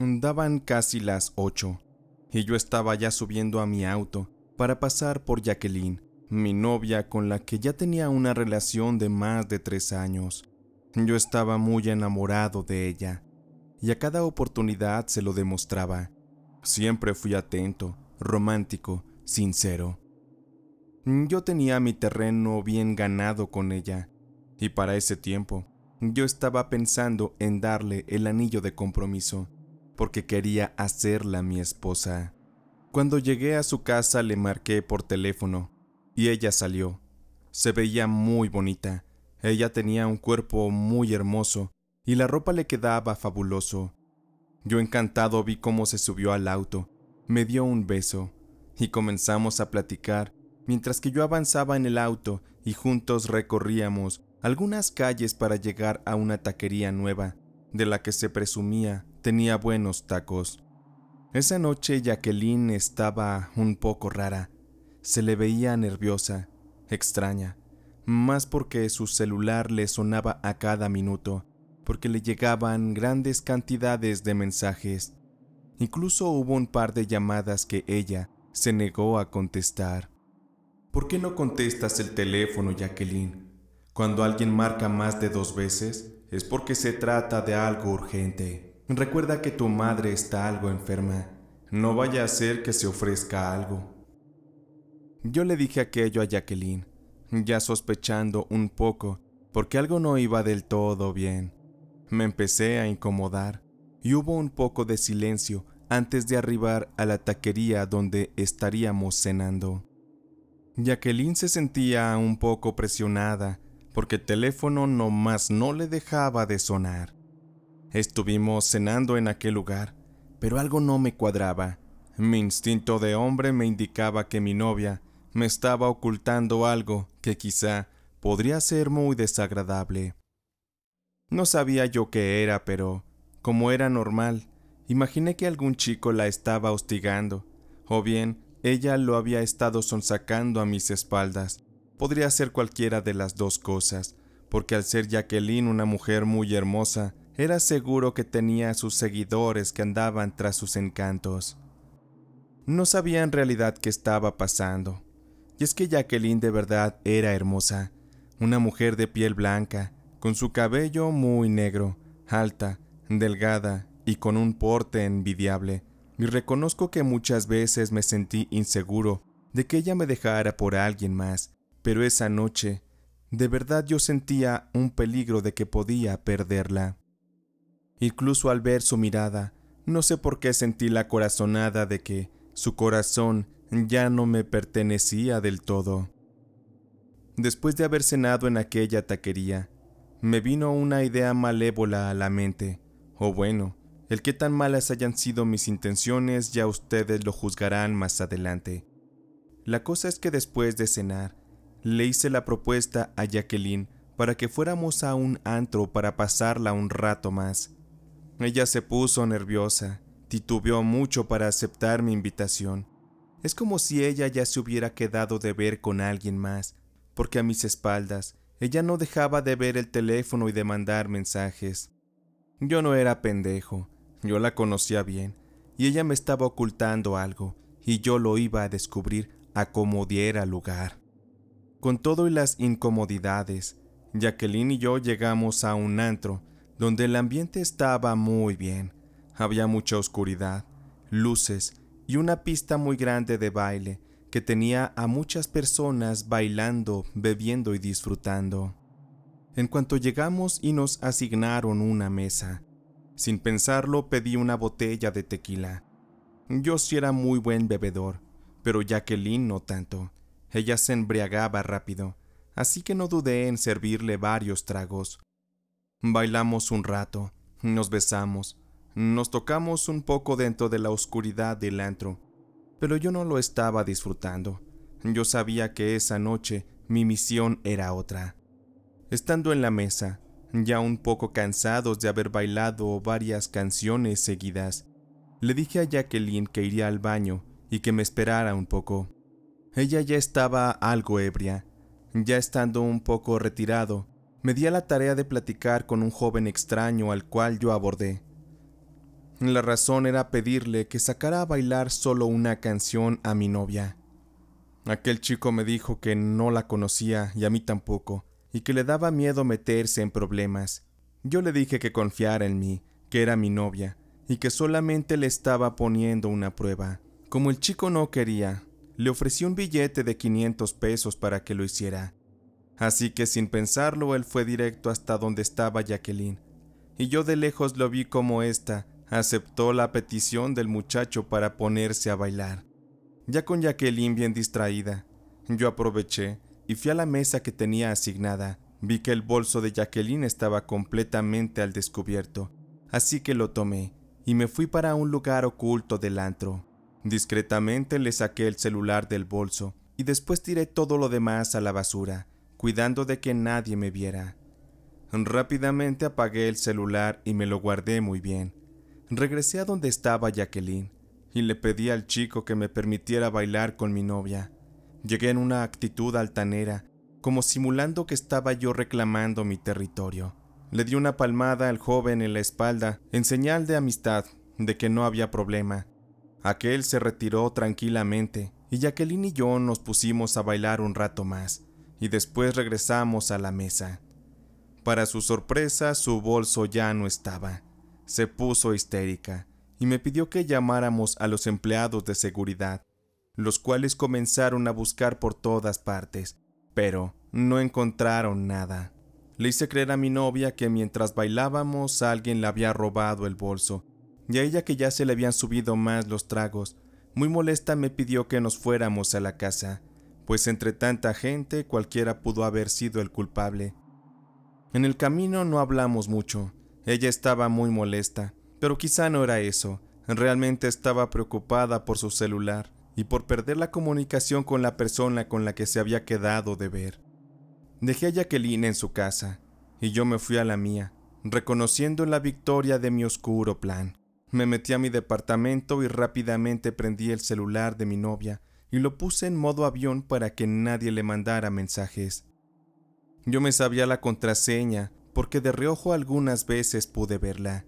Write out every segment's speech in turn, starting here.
Daban casi las 8 y yo estaba ya subiendo a mi auto para pasar por Jacqueline, mi novia con la que ya tenía una relación de más de tres años. Yo estaba muy enamorado de ella y a cada oportunidad se lo demostraba. Siempre fui atento, romántico, sincero. Yo tenía mi terreno bien ganado con ella y para ese tiempo yo estaba pensando en darle el anillo de compromiso porque quería hacerla mi esposa. Cuando llegué a su casa le marqué por teléfono y ella salió. Se veía muy bonita. Ella tenía un cuerpo muy hermoso y la ropa le quedaba fabuloso. Yo encantado vi cómo se subió al auto, me dio un beso y comenzamos a platicar mientras que yo avanzaba en el auto y juntos recorríamos algunas calles para llegar a una taquería nueva, de la que se presumía tenía buenos tacos. Esa noche Jacqueline estaba un poco rara. Se le veía nerviosa, extraña, más porque su celular le sonaba a cada minuto, porque le llegaban grandes cantidades de mensajes. Incluso hubo un par de llamadas que ella se negó a contestar. ¿Por qué no contestas el teléfono, Jacqueline? Cuando alguien marca más de dos veces, es porque se trata de algo urgente. Recuerda que tu madre está algo enferma. No vaya a ser que se ofrezca algo. Yo le dije aquello a Jacqueline, ya sospechando un poco, porque algo no iba del todo bien. Me empecé a incomodar y hubo un poco de silencio antes de arribar a la taquería donde estaríamos cenando. Jacqueline se sentía un poco presionada porque el teléfono más no le dejaba de sonar. Estuvimos cenando en aquel lugar, pero algo no me cuadraba. Mi instinto de hombre me indicaba que mi novia me estaba ocultando algo que quizá podría ser muy desagradable. No sabía yo qué era, pero, como era normal, imaginé que algún chico la estaba hostigando, o bien ella lo había estado sonsacando a mis espaldas. Podría ser cualquiera de las dos cosas, porque al ser Jacqueline una mujer muy hermosa, era seguro que tenía a sus seguidores que andaban tras sus encantos. No sabía en realidad qué estaba pasando, y es que Jacqueline de verdad era hermosa, una mujer de piel blanca, con su cabello muy negro, alta, delgada y con un porte envidiable, y reconozco que muchas veces me sentí inseguro de que ella me dejara por alguien más, pero esa noche, de verdad yo sentía un peligro de que podía perderla. Incluso al ver su mirada, no sé por qué sentí la corazonada de que su corazón ya no me pertenecía del todo. Después de haber cenado en aquella taquería, me vino una idea malévola a la mente, o bueno, el que tan malas hayan sido mis intenciones ya ustedes lo juzgarán más adelante. La cosa es que después de cenar, le hice la propuesta a Jacqueline para que fuéramos a un antro para pasarla un rato más. Ella se puso nerviosa, titubeó mucho para aceptar mi invitación. Es como si ella ya se hubiera quedado de ver con alguien más, porque a mis espaldas ella no dejaba de ver el teléfono y de mandar mensajes. Yo no era pendejo, yo la conocía bien, y ella me estaba ocultando algo, y yo lo iba a descubrir a como diera lugar. Con todo y las incomodidades, Jacqueline y yo llegamos a un antro donde el ambiente estaba muy bien. Había mucha oscuridad, luces y una pista muy grande de baile que tenía a muchas personas bailando, bebiendo y disfrutando. En cuanto llegamos y nos asignaron una mesa, sin pensarlo pedí una botella de tequila. Yo sí era muy buen bebedor, pero Jacqueline no tanto. Ella se embriagaba rápido, así que no dudé en servirle varios tragos. Bailamos un rato, nos besamos, nos tocamos un poco dentro de la oscuridad del antro, pero yo no lo estaba disfrutando. Yo sabía que esa noche mi misión era otra. Estando en la mesa, ya un poco cansados de haber bailado varias canciones seguidas, le dije a Jacqueline que iría al baño y que me esperara un poco. Ella ya estaba algo ebria. Ya estando un poco retirado, me di a la tarea de platicar con un joven extraño al cual yo abordé. La razón era pedirle que sacara a bailar solo una canción a mi novia. Aquel chico me dijo que no la conocía y a mí tampoco, y que le daba miedo meterse en problemas. Yo le dije que confiara en mí, que era mi novia, y que solamente le estaba poniendo una prueba. Como el chico no quería, le ofrecí un billete de 500 pesos para que lo hiciera, Así que sin pensarlo, él fue directo hasta donde estaba Jacqueline, y yo de lejos lo vi como ésta aceptó la petición del muchacho para ponerse a bailar. Ya con Jacqueline bien distraída, yo aproveché y fui a la mesa que tenía asignada. Vi que el bolso de Jacqueline estaba completamente al descubierto, así que lo tomé y me fui para un lugar oculto del antro. Discretamente le saqué el celular del bolso y después tiré todo lo demás a la basura cuidando de que nadie me viera. Rápidamente apagué el celular y me lo guardé muy bien. Regresé a donde estaba Jacqueline y le pedí al chico que me permitiera bailar con mi novia. Llegué en una actitud altanera, como simulando que estaba yo reclamando mi territorio. Le di una palmada al joven en la espalda, en señal de amistad, de que no había problema. Aquel se retiró tranquilamente, y Jacqueline y yo nos pusimos a bailar un rato más y después regresamos a la mesa. Para su sorpresa, su bolso ya no estaba. Se puso histérica y me pidió que llamáramos a los empleados de seguridad, los cuales comenzaron a buscar por todas partes, pero no encontraron nada. Le hice creer a mi novia que mientras bailábamos alguien le había robado el bolso, y a ella que ya se le habían subido más los tragos, muy molesta me pidió que nos fuéramos a la casa pues entre tanta gente cualquiera pudo haber sido el culpable. En el camino no hablamos mucho, ella estaba muy molesta, pero quizá no era eso, realmente estaba preocupada por su celular y por perder la comunicación con la persona con la que se había quedado de ver. Dejé a Jacqueline en su casa, y yo me fui a la mía, reconociendo la victoria de mi oscuro plan. Me metí a mi departamento y rápidamente prendí el celular de mi novia y lo puse en modo avión para que nadie le mandara mensajes. Yo me sabía la contraseña porque de reojo algunas veces pude verla.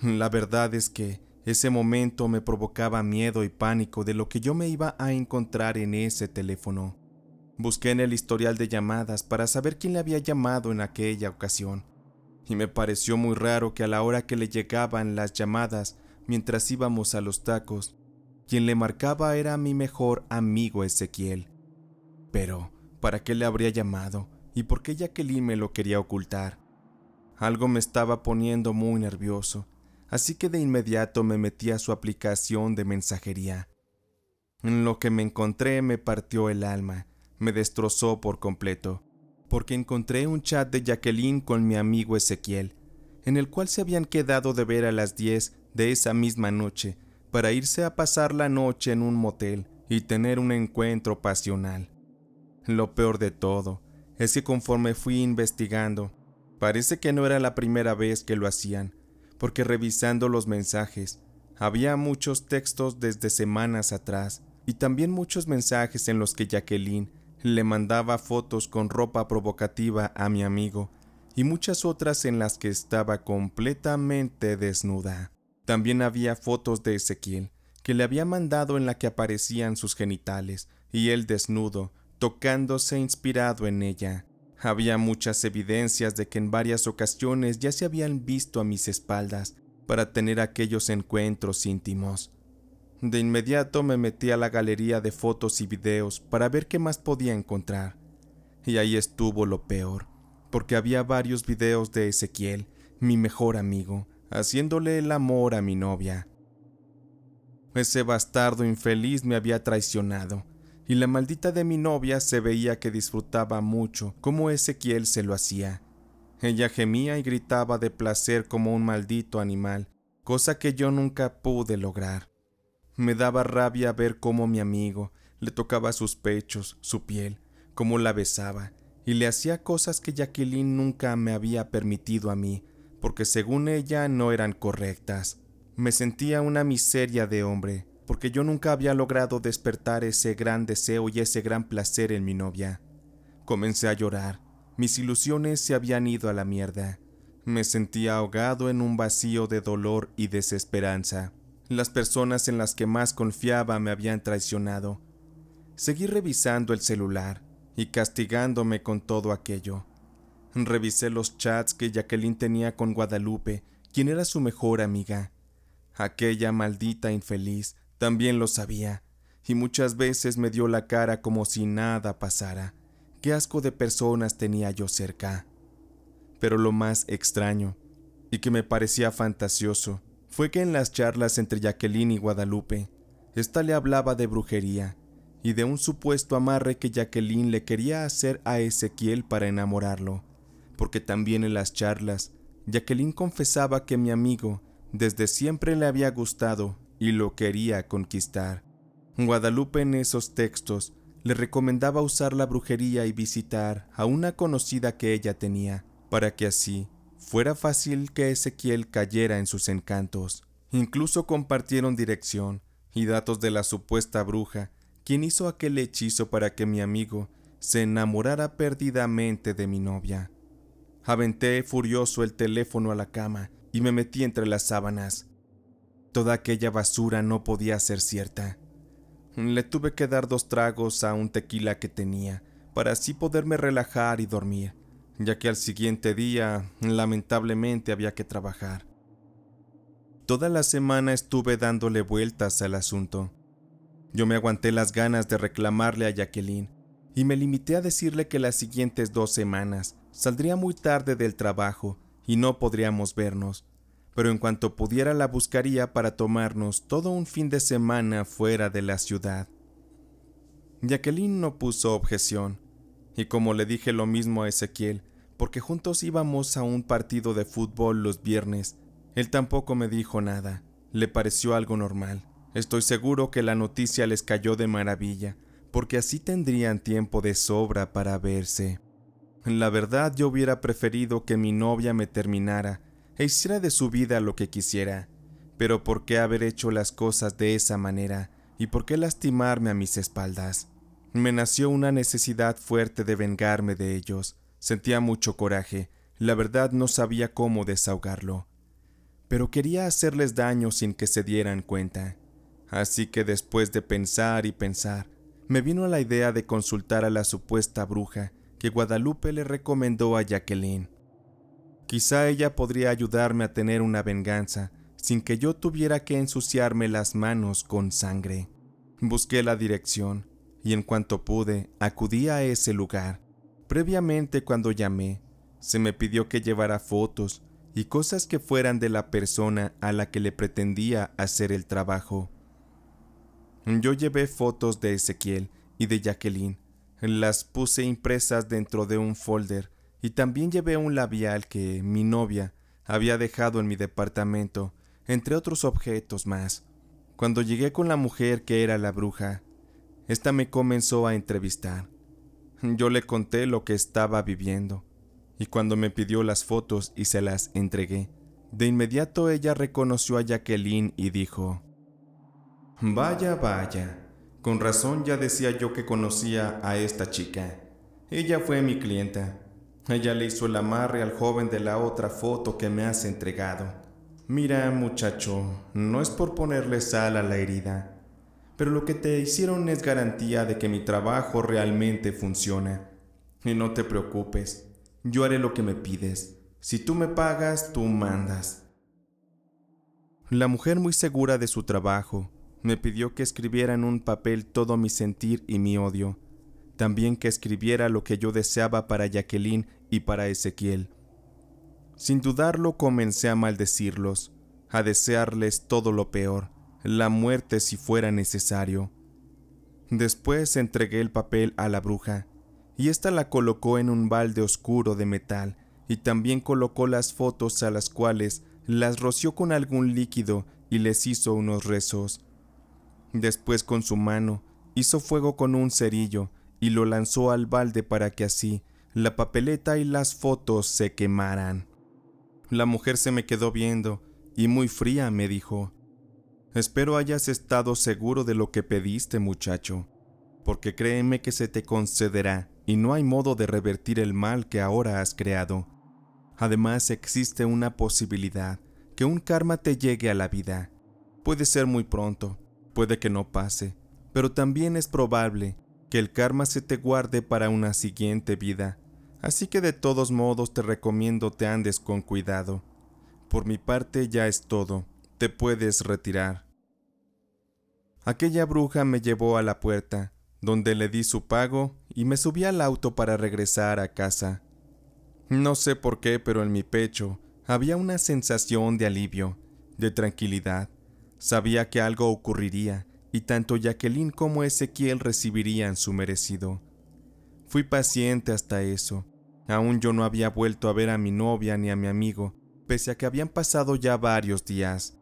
La verdad es que ese momento me provocaba miedo y pánico de lo que yo me iba a encontrar en ese teléfono. Busqué en el historial de llamadas para saber quién le había llamado en aquella ocasión, y me pareció muy raro que a la hora que le llegaban las llamadas mientras íbamos a los tacos, quien le marcaba era mi mejor amigo Ezequiel. Pero, ¿para qué le habría llamado? ¿Y por qué Jacqueline me lo quería ocultar? Algo me estaba poniendo muy nervioso, así que de inmediato me metí a su aplicación de mensajería. En Lo que me encontré me partió el alma, me destrozó por completo, porque encontré un chat de Jacqueline con mi amigo Ezequiel, en el cual se habían quedado de ver a las 10 de esa misma noche, para irse a pasar la noche en un motel y tener un encuentro pasional. Lo peor de todo es que conforme fui investigando, parece que no era la primera vez que lo hacían, porque revisando los mensajes, había muchos textos desde semanas atrás y también muchos mensajes en los que Jacqueline le mandaba fotos con ropa provocativa a mi amigo y muchas otras en las que estaba completamente desnuda. También había fotos de Ezequiel, que le había mandado en la que aparecían sus genitales, y él desnudo, tocándose inspirado en ella. Había muchas evidencias de que en varias ocasiones ya se habían visto a mis espaldas para tener aquellos encuentros íntimos. De inmediato me metí a la galería de fotos y videos para ver qué más podía encontrar. Y ahí estuvo lo peor, porque había varios videos de Ezequiel, mi mejor amigo, haciéndole el amor a mi novia. Ese bastardo infeliz me había traicionado, y la maldita de mi novia se veía que disfrutaba mucho como Ezequiel se lo hacía. Ella gemía y gritaba de placer como un maldito animal, cosa que yo nunca pude lograr. Me daba rabia ver cómo mi amigo le tocaba sus pechos, su piel, cómo la besaba, y le hacía cosas que Jacqueline nunca me había permitido a mí, porque según ella no eran correctas. Me sentía una miseria de hombre, porque yo nunca había logrado despertar ese gran deseo y ese gran placer en mi novia. Comencé a llorar, mis ilusiones se habían ido a la mierda. Me sentía ahogado en un vacío de dolor y desesperanza. Las personas en las que más confiaba me habían traicionado. Seguí revisando el celular y castigándome con todo aquello. Revisé los chats que Jacqueline tenía con Guadalupe, quien era su mejor amiga. Aquella maldita infeliz también lo sabía, y muchas veces me dio la cara como si nada pasara. Qué asco de personas tenía yo cerca. Pero lo más extraño, y que me parecía fantasioso, fue que en las charlas entre Jacqueline y Guadalupe, ésta le hablaba de brujería y de un supuesto amarre que Jacqueline le quería hacer a Ezequiel para enamorarlo porque también en las charlas, Jacqueline confesaba que mi amigo desde siempre le había gustado y lo quería conquistar. Guadalupe en esos textos le recomendaba usar la brujería y visitar a una conocida que ella tenía, para que así fuera fácil que Ezequiel cayera en sus encantos. Incluso compartieron dirección y datos de la supuesta bruja, quien hizo aquel hechizo para que mi amigo se enamorara perdidamente de mi novia. Aventé furioso el teléfono a la cama y me metí entre las sábanas. Toda aquella basura no podía ser cierta. Le tuve que dar dos tragos a un tequila que tenía, para así poderme relajar y dormir, ya que al siguiente día lamentablemente había que trabajar. Toda la semana estuve dándole vueltas al asunto. Yo me aguanté las ganas de reclamarle a Jacqueline y me limité a decirle que las siguientes dos semanas Saldría muy tarde del trabajo y no podríamos vernos, pero en cuanto pudiera la buscaría para tomarnos todo un fin de semana fuera de la ciudad. Jacqueline no puso objeción, y como le dije lo mismo a Ezequiel, porque juntos íbamos a un partido de fútbol los viernes, él tampoco me dijo nada, le pareció algo normal. Estoy seguro que la noticia les cayó de maravilla, porque así tendrían tiempo de sobra para verse. La verdad yo hubiera preferido que mi novia me terminara e hiciera de su vida lo que quisiera, pero ¿por qué haber hecho las cosas de esa manera y por qué lastimarme a mis espaldas? Me nació una necesidad fuerte de vengarme de ellos, sentía mucho coraje, la verdad no sabía cómo desahogarlo, pero quería hacerles daño sin que se dieran cuenta. Así que después de pensar y pensar, me vino la idea de consultar a la supuesta bruja, que Guadalupe le recomendó a Jacqueline. Quizá ella podría ayudarme a tener una venganza sin que yo tuviera que ensuciarme las manos con sangre. Busqué la dirección y en cuanto pude acudí a ese lugar. Previamente cuando llamé, se me pidió que llevara fotos y cosas que fueran de la persona a la que le pretendía hacer el trabajo. Yo llevé fotos de Ezequiel y de Jacqueline, las puse impresas dentro de un folder y también llevé un labial que mi novia había dejado en mi departamento, entre otros objetos más. Cuando llegué con la mujer que era la bruja, esta me comenzó a entrevistar. Yo le conté lo que estaba viviendo, y cuando me pidió las fotos y se las entregué, de inmediato ella reconoció a Jacqueline y dijo, Vaya, vaya, con razón ya decía yo que conocía a esta chica. Ella fue mi clienta. Ella le hizo el amarre al joven de la otra foto que me has entregado. Mira, muchacho, no es por ponerle sal a la herida, pero lo que te hicieron es garantía de que mi trabajo realmente funciona. Y no te preocupes, yo haré lo que me pides. Si tú me pagas, tú mandas. La mujer muy segura de su trabajo, me pidió que escribiera en un papel todo mi sentir y mi odio, también que escribiera lo que yo deseaba para Jacqueline y para Ezequiel. Sin dudarlo comencé a maldecirlos, a desearles todo lo peor, la muerte si fuera necesario. Después entregué el papel a la bruja, y ésta la colocó en un balde oscuro de metal, y también colocó las fotos a las cuales las roció con algún líquido y les hizo unos rezos. Después con su mano hizo fuego con un cerillo y lo lanzó al balde para que así la papeleta y las fotos se quemaran. La mujer se me quedó viendo y muy fría me dijo, Espero hayas estado seguro de lo que pediste, muchacho, porque créeme que se te concederá y no hay modo de revertir el mal que ahora has creado. Además, existe una posibilidad que un karma te llegue a la vida. Puede ser muy pronto, puede que no pase, pero también es probable que el karma se te guarde para una siguiente vida, así que de todos modos te recomiendo te andes con cuidado. Por mi parte ya es todo, te puedes retirar. Aquella bruja me llevó a la puerta, donde le di su pago y me subí al auto para regresar a casa. No sé por qué, pero en mi pecho había una sensación de alivio, de tranquilidad. Sabía que algo ocurriría y tanto Jacqueline como Ezequiel recibirían su merecido. Fui paciente hasta eso. Aún yo no había vuelto a ver a mi novia ni a mi amigo, pese a que habían pasado ya varios días.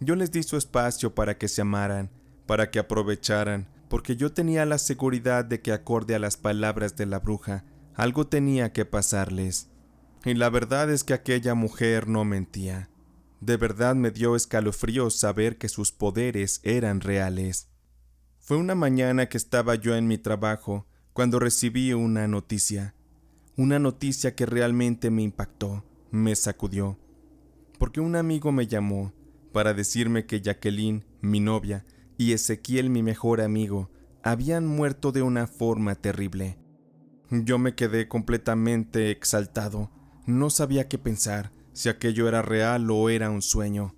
Yo les di su espacio para que se amaran, para que aprovecharan, porque yo tenía la seguridad de que acorde a las palabras de la bruja, algo tenía que pasarles. Y la verdad es que aquella mujer no mentía. De verdad me dio escalofrío saber que sus poderes eran reales. Fue una mañana que estaba yo en mi trabajo cuando recibí una noticia. Una noticia que realmente me impactó, me sacudió. Porque un amigo me llamó para decirme que Jacqueline, mi novia, y Ezequiel, mi mejor amigo, habían muerto de una forma terrible. Yo me quedé completamente exaltado, no sabía qué pensar, si aquello era real o era un sueño.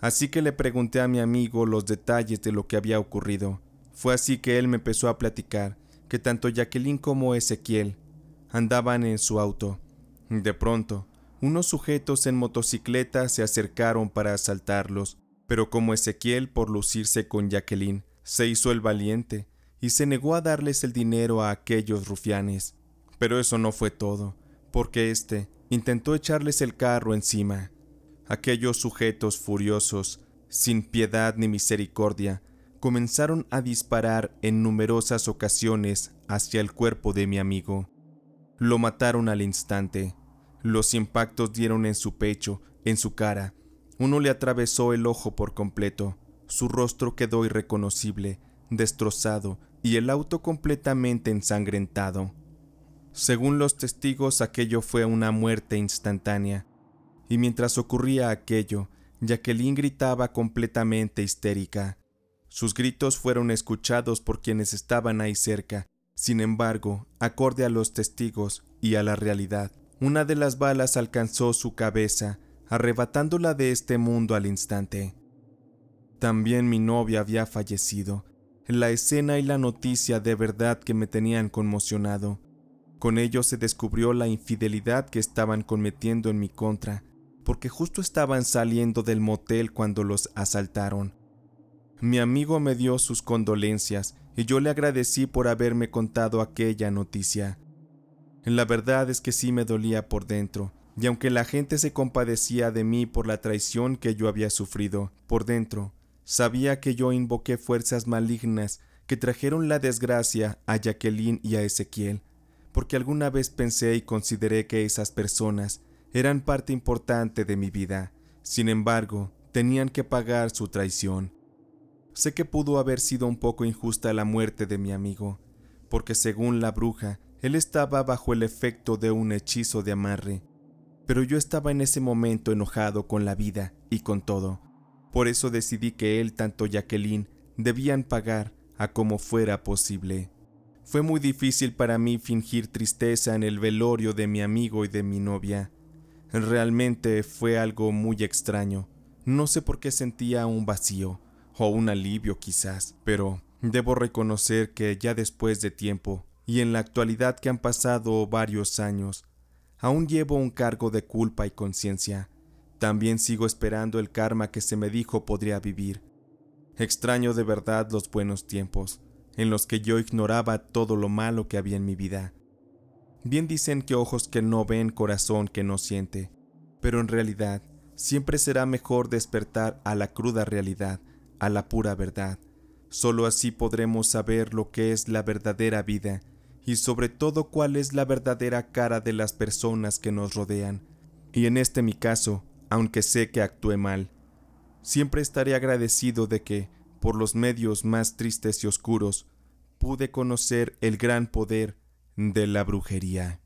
Así que le pregunté a mi amigo los detalles de lo que había ocurrido. Fue así que él me empezó a platicar que tanto Jacqueline como Ezequiel andaban en su auto. De pronto, unos sujetos en motocicleta se acercaron para asaltarlos, pero como Ezequiel, por lucirse con Jacqueline, se hizo el valiente y se negó a darles el dinero a aquellos rufianes. Pero eso no fue todo, porque este intentó echarles el carro encima. Aquellos sujetos furiosos, sin piedad ni misericordia, comenzaron a disparar en numerosas ocasiones hacia el cuerpo de mi amigo. Lo mataron al instante. Los impactos dieron en su pecho, en su cara. Uno le atravesó el ojo por completo. Su rostro quedó irreconocible, destrozado y el auto completamente ensangrentado. Según los testigos, aquello fue una muerte instantánea. Y mientras ocurría aquello, Jacqueline gritaba completamente histérica. Sus gritos fueron escuchados por quienes estaban ahí cerca. Sin embargo, acorde a los testigos y a la realidad, una de las balas alcanzó su cabeza, arrebatándola de este mundo al instante. También mi novia había fallecido. La escena y la noticia de verdad que me tenían conmocionado. Con ellos se descubrió la infidelidad que estaban cometiendo en mi contra, porque justo estaban saliendo del motel cuando los asaltaron. Mi amigo me dio sus condolencias y yo le agradecí por haberme contado aquella noticia. La verdad es que sí me dolía por dentro, y aunque la gente se compadecía de mí por la traición que yo había sufrido, por dentro, sabía que yo invoqué fuerzas malignas que trajeron la desgracia a Jacqueline y a Ezequiel, porque alguna vez pensé y consideré que esas personas eran parte importante de mi vida. Sin embargo, tenían que pagar su traición. Sé que pudo haber sido un poco injusta la muerte de mi amigo, porque según la bruja, él estaba bajo el efecto de un hechizo de amarre, pero yo estaba en ese momento enojado con la vida y con todo. Por eso decidí que él tanto Jacqueline debían pagar a como fuera posible. Fue muy difícil para mí fingir tristeza en el velorio de mi amigo y de mi novia. Realmente fue algo muy extraño. No sé por qué sentía un vacío, o un alivio quizás, pero debo reconocer que ya después de tiempo, y en la actualidad que han pasado varios años, aún llevo un cargo de culpa y conciencia. También sigo esperando el karma que se me dijo podría vivir. Extraño de verdad los buenos tiempos en los que yo ignoraba todo lo malo que había en mi vida. Bien dicen que ojos que no ven, corazón que no siente, pero en realidad siempre será mejor despertar a la cruda realidad, a la pura verdad. Solo así podremos saber lo que es la verdadera vida y sobre todo cuál es la verdadera cara de las personas que nos rodean. Y en este mi caso, aunque sé que actué mal, siempre estaré agradecido de que, por los medios más tristes y oscuros, pude conocer el gran poder de la brujería.